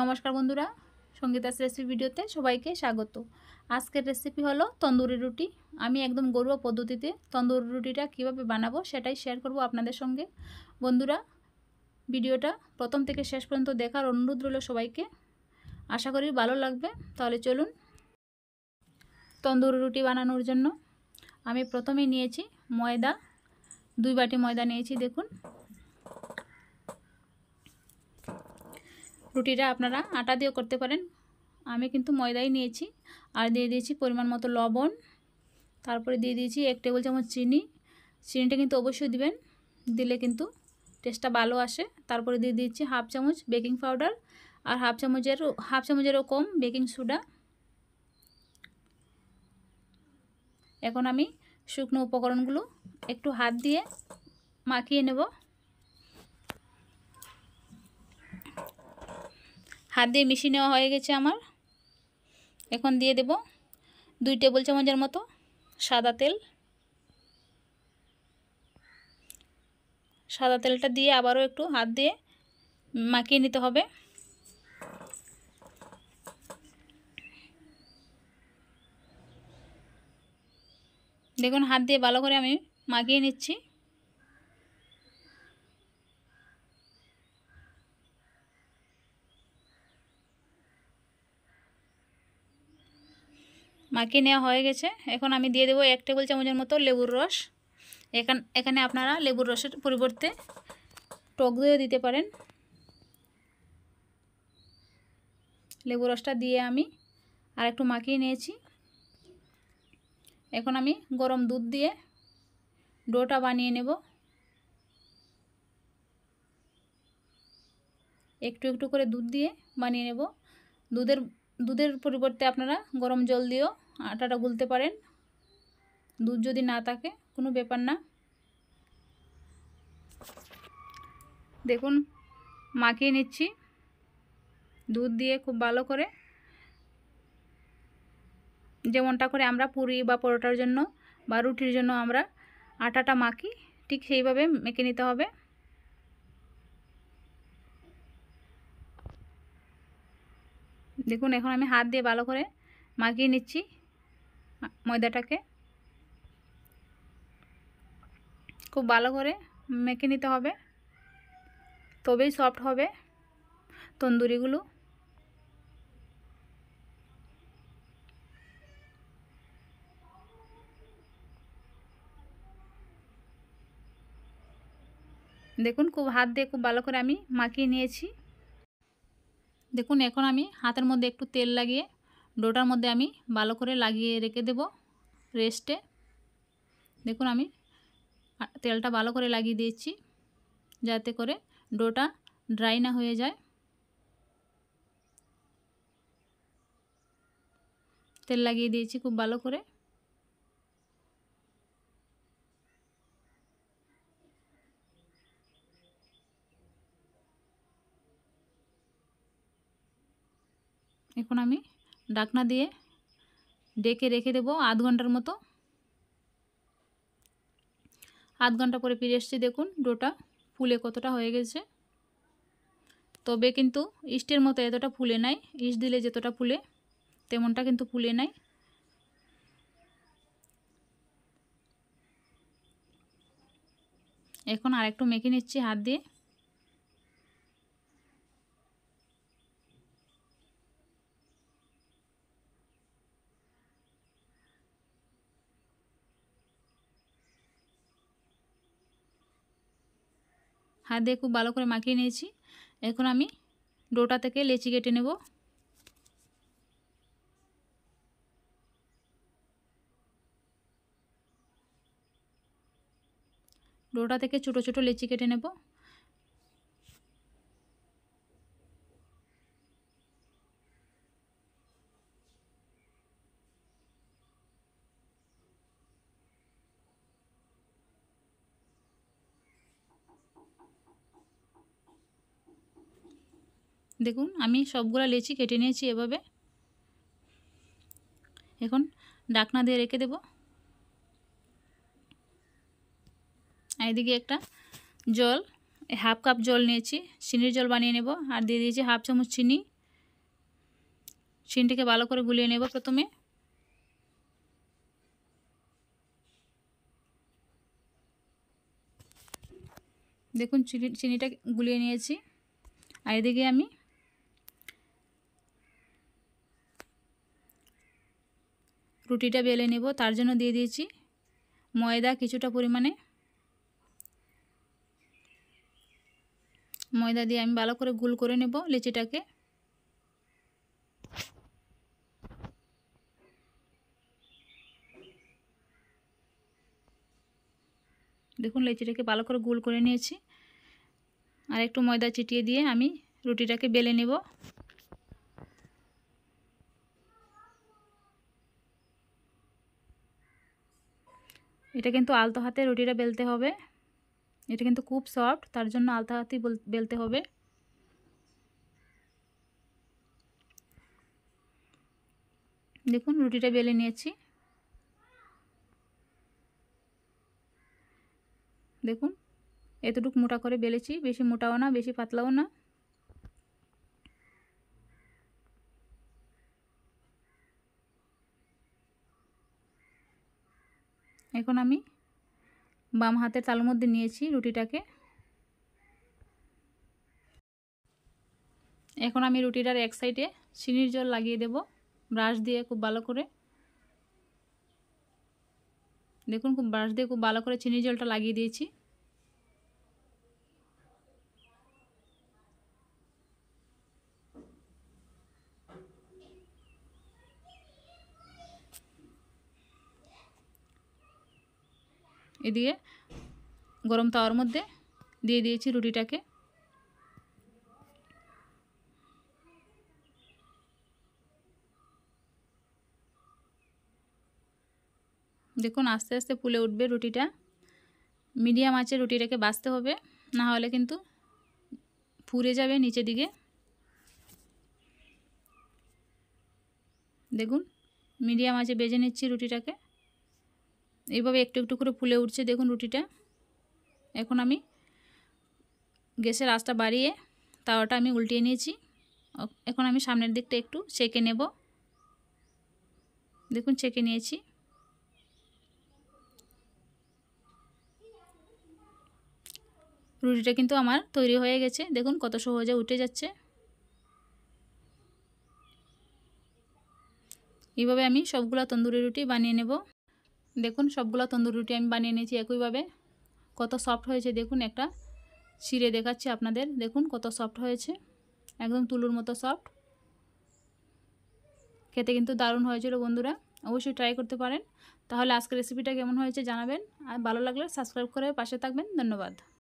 নমস্কার বন্ধুরা সঙ্গীতাস রেসিপি ভিডিওতে সবাইকে স্বাগত আজকের রেসিপি হলো তন্দুরি রুটি আমি একদম গরুয়া পদ্ধতিতে তন্দুরি রুটিটা কিভাবে বানাবো সেটাই শেয়ার করব আপনাদের সঙ্গে বন্ধুরা ভিডিওটা প্রথম থেকে শেষ পর্যন্ত দেখার অনুরোধ রইল সবাইকে আশা করি ভালো লাগবে তাহলে চলুন তন্দুরি রুটি বানানোর জন্য আমি প্রথমে নিয়েছি ময়দা দুই বাটি ময়দা নিয়েছি দেখুন রুটিটা আপনারা আটা দিয়েও করতে পারেন আমি কিন্তু ময়দাই নিয়েছি আর দিয়ে দিয়েছি পরিমাণ মতো লবণ তারপরে দিয়ে দিয়েছি এক টেবিল চামচ চিনি চিনিটা কিন্তু অবশ্যই দিবেন দিলে কিন্তু টেস্টটা ভালো আসে তারপরে দিয়ে দিয়েছি হাফ চামচ বেকিং পাউডার আর হাফ চামচের হাফ চামচেরও কম বেকিং সোডা এখন আমি শুকনো উপকরণগুলো একটু হাত দিয়ে মাখিয়ে নেব হাত দিয়ে মিশিয়ে নেওয়া হয়ে গেছে আমার এখন দিয়ে দেব দুই টেবিল চামচের মতো সাদা তেল সাদা তেলটা দিয়ে আবারও একটু হাত দিয়ে মাখিয়ে নিতে হবে দেখুন হাত দিয়ে ভালো করে আমি মাখিয়ে নিচ্ছি মাখিয়ে নেওয়া হয়ে গেছে এখন আমি দিয়ে দেবো এক টেবিল চামচের মতো লেবুর রস এখান এখানে আপনারা লেবুর রসের পরিবর্তে টক দইও দিতে পারেন লেবু রসটা দিয়ে আমি আর একটু মাখিয়ে নিয়েছি এখন আমি গরম দুধ দিয়ে ডোটা বানিয়ে নেব একটু একটু করে দুধ দিয়ে বানিয়ে নেব দুধের দুধের পরিবর্তে আপনারা গরম জল দিয়েও আটাটা গুলতে পারেন দুধ যদি না থাকে কোনো ব্যাপার না দেখুন মাখিয়ে নিচ্ছি দুধ দিয়ে খুব ভালো করে যেমনটা করে আমরা পুরি বা পরোটার জন্য বা রুটির জন্য আমরা আটাটা মাখি ঠিক সেইভাবে মেখে নিতে হবে দেখুন এখন আমি হাত দিয়ে ভালো করে মাখিয়ে নিচ্ছি ময়দাটাকে খুব ভালো করে মেখে নিতে হবে তবেই সফট হবে তন্দুরিগুলো দেখুন খুব হাত দিয়ে খুব ভালো করে আমি মাখিয়ে নিয়েছি দেখুন এখন আমি হাতের মধ্যে একটু তেল লাগিয়ে ডোটার মধ্যে আমি ভালো করে লাগিয়ে রেখে দেব রেস্টে দেখুন আমি তেলটা ভালো করে লাগিয়ে দিয়েছি যাতে করে ডোটা ড্রাই না হয়ে যায় তেল লাগিয়ে দিয়েছি খুব ভালো করে এখন আমি ডাকনা দিয়ে ডেকে রেখে দেবো আধ ঘন্টার মতো আধ ঘন্টা পরে ফিরে এসছি দেখুন ডোটা ফুলে কতটা হয়ে গেছে তবে কিন্তু ইস্টের মতো এতটা ফুলে নাই ইস্ট দিলে যতটা ফুলে তেমনটা কিন্তু ফুলে নাই এখন আর একটু মেখে নিচ্ছি হাত দিয়ে হাত দিয়ে খুব ভালো করে মাখিয়ে নিয়েছি এখন আমি ডোটা থেকে লেচি কেটে নেব ডোটা থেকে ছোটো ছোটো লেচি কেটে নেব দেখুন আমি সবগুলা লেচি কেটে নিয়েছি এভাবে এখন ডাকনা দিয়ে রেখে দেব এদিকে একটা জল হাফ কাপ জল নিয়েছি চিনির জল বানিয়ে নেব আর দিয়ে দিয়েছি হাফ চামচ চিনি চিনিটাকে ভালো করে গুলিয়ে নেব প্রথমে দেখুন চিনি চিনিটা গুলিয়ে নিয়েছি আর এদিকে আমি রুটিটা বেলে নেব তার জন্য দিয়ে দিয়েছি ময়দা কিছুটা পরিমাণে ময়দা দিয়ে আমি ভালো করে গুল করে নেব লিচিটাকে দেখুন লেচিটাকে ভালো করে গুল করে নিয়েছি আর একটু ময়দা চিটিয়ে দিয়ে আমি রুটিটাকে বেলে নেব এটা কিন্তু আলতো হাতে রুটিটা বেলতে হবে এটা কিন্তু খুব সফট তার জন্য আলতো হাতেই বেলতে হবে দেখুন রুটিটা বেলে নিয়েছি দেখুন এতটুকু মোটা করে বেলেছি বেশি মোটাও না বেশি পাতলাও না এখন আমি বাম হাতের তাল মধ্যে নিয়েছি রুটিটাকে এখন আমি রুটিটার এক সাইডে চিনির জল লাগিয়ে দেব ব্রাশ দিয়ে খুব ভালো করে দেখুন খুব ব্রাশ দিয়ে খুব ভালো করে চিনির জলটা লাগিয়ে দিয়েছি এ দিয়ে গরম তাওয়ার মধ্যে দিয়ে দিয়েছি রুটিটাকে দেখুন আস্তে আস্তে ফুলে উঠবে রুটিটা মিডিয়াম আঁচে রুটিটাকে বাছতে হবে না হলে কিন্তু ফুরে যাবে নিচে দিকে দেখুন মিডিয়াম আঁচে বেজে নিচ্ছি রুটিটাকে এইভাবে একটু একটু করে ফুলে উঠছে দেখুন রুটিটা এখন আমি গ্যাসের আঁচটা বাড়িয়ে তাওয়াটা আমি উল্টিয়ে নিয়েছি এখন আমি সামনের দিকটা একটু ছেঁকে নেব দেখুন ছেঁকে নিয়েছি রুটিটা কিন্তু আমার তৈরি হয়ে গেছে দেখুন কত সহজে উঠে যাচ্ছে এইভাবে আমি সবগুলো তন্দুরি রুটি বানিয়ে নেব দেখুন সবগুলো তন্দুর রুটি আমি বানিয়ে নিয়েছি একইভাবে কত সফট হয়েছে দেখুন একটা ছিঁড়ে দেখাচ্ছি আপনাদের দেখুন কত সফট হয়েছে একদম তুলুর মতো সফট খেতে কিন্তু দারুণ হয়েছিল বন্ধুরা অবশ্যই ট্রাই করতে পারেন তাহলে আজকে রেসিপিটা কেমন হয়েছে জানাবেন আর ভালো লাগলে সাবস্ক্রাইব করে পাশে থাকবেন ধন্যবাদ